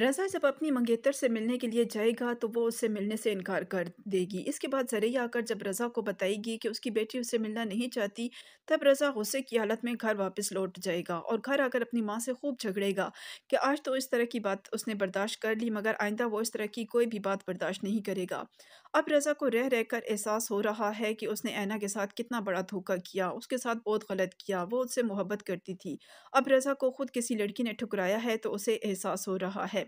रज़ा जब अपनी मंगेतर से मिलने के लिए जाएगा तो वो उससे मिलने से इनकार कर देगी इसके बाद ज़रिए आकर जब रज़ा को बताएगी कि उसकी बेटी उससे मिलना नहीं चाहती तब रज़ा गुस्से की हालत में घर वापस लौट जाएगा और घर आकर अपनी माँ से खूब झगड़ेगा कि आज तो इस तरह की बात उसने बर्दाश्त कर ली मगर आइंदा वो इस तरह की कोई भी बात बर्दाश्त नहीं करेगा अब रज़ा को रह रह कर एहसास हो रहा है कि उसने ऐना के साथ कितना बड़ा धोखा किया उसके साथ बहुत गलत किया वो उससे मोहब्बत करती थी अब रज़ा को ख़ुद किसी लड़की ने ठुकराया है तो उसे एहसास हो रहा है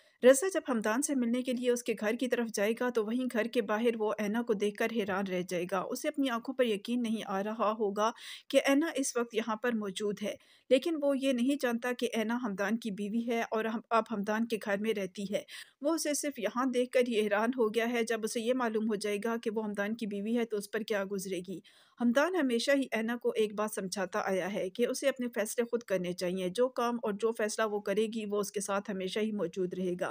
रजा जब हमदान से मिलने के लिए उसके घर की तरफ जाएगा तो वहीं घर के बाहर वो ऐना को देखकर हैरान रह जाएगा उसे अपनी आंखों पर यकीन नहीं आ रहा होगा कि ऐना इस वक्त यहाँ पर मौजूद है लेकिन वो ये नहीं जानता कि ऐना हमदान की बीवी है और हम अब हमदान के घर में रहती है वो उसे सिर्फ यहाँ देख कर ही हैरान हो गया है जब उसे ये मालूम हो जाएगा कि वो हमदान की बीवी है तो उस पर क्या गुजरेगी हमदान हमेशा ही ऐना को एक बात समझाता आया है कि उसे अपने फ़ैसले खुद करने चाहिए जो काम और जो फ़ैसला वो करेगी वो उसके साथ हमेशा ही मौजूद रहेगा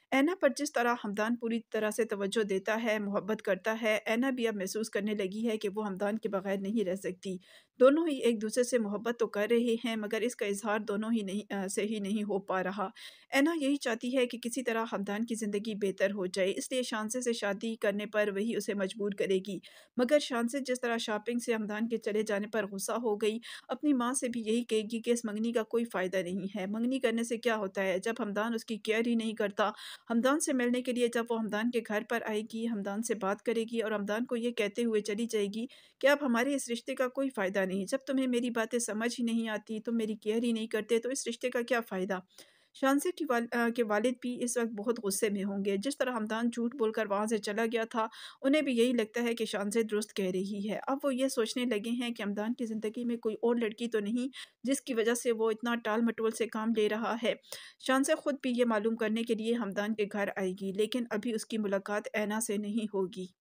ऐना पर जिस तरह हमदान पूरी तरह से तवज्जो देता है मोहब्बत करता है ऐना भी अब महसूस करने लगी है कि वो हमदान के बगैर नहीं रह सकती दोनों ही एक दूसरे से मोहब्बत तो कर रहे हैं मगर इसका इजहार दोनों ही नहीं आ, से ही नहीं हो पा रहा ऐना यही चाहती है कि किसी तरह हमदान की ज़िंदगी बेहतर हो जाए इसलिए शानसे से शादी करने पर वही उसे मजबूर करेगी मगर शानसे जिस तरह शॉपिंग से हमदान के चले जाने पर गुस्सा हो गई अपनी माँ से भी यही कहेगी कि इस मंगनी का कोई फ़ायदा नहीं है मंगनी करने से क्या होता है जब हमदान उसकी केयर ही नहीं करता हमदान से मिलने के लिए जब वो हमदान के घर पर आएगी हमदान से बात करेगी और हमदान को ये कहते हुए चली जाएगी कि अब हमारे इस रिश्ते का कोई फ़ायदा नहीं जब तुम्हें मेरी बातें समझ ही नहीं आती तुम मेरी केयर ही नहीं करते तो इस रिश्ते का क्या फ़ायदा शानसे की वाल, आ, के वालिद भी इस वक्त बहुत गुस्से में होंगे जिस तरह हमदान झूठ बोलकर वहाँ से चला गया था उन्हें भी यही लगता है कि शानसे दुरुस्त कह रही है अब वो ये सोचने लगे हैं कि हमदान की ज़िंदगी में कोई और लड़की तो नहीं जिसकी वजह से वो इतना टाल मटोल से काम ले रहा है शानसे ख़ुद भी ये मालूम करने के लिए हमदान के घर आएगी लेकिन अभी उसकी मुलाकात ऐना से नहीं होगी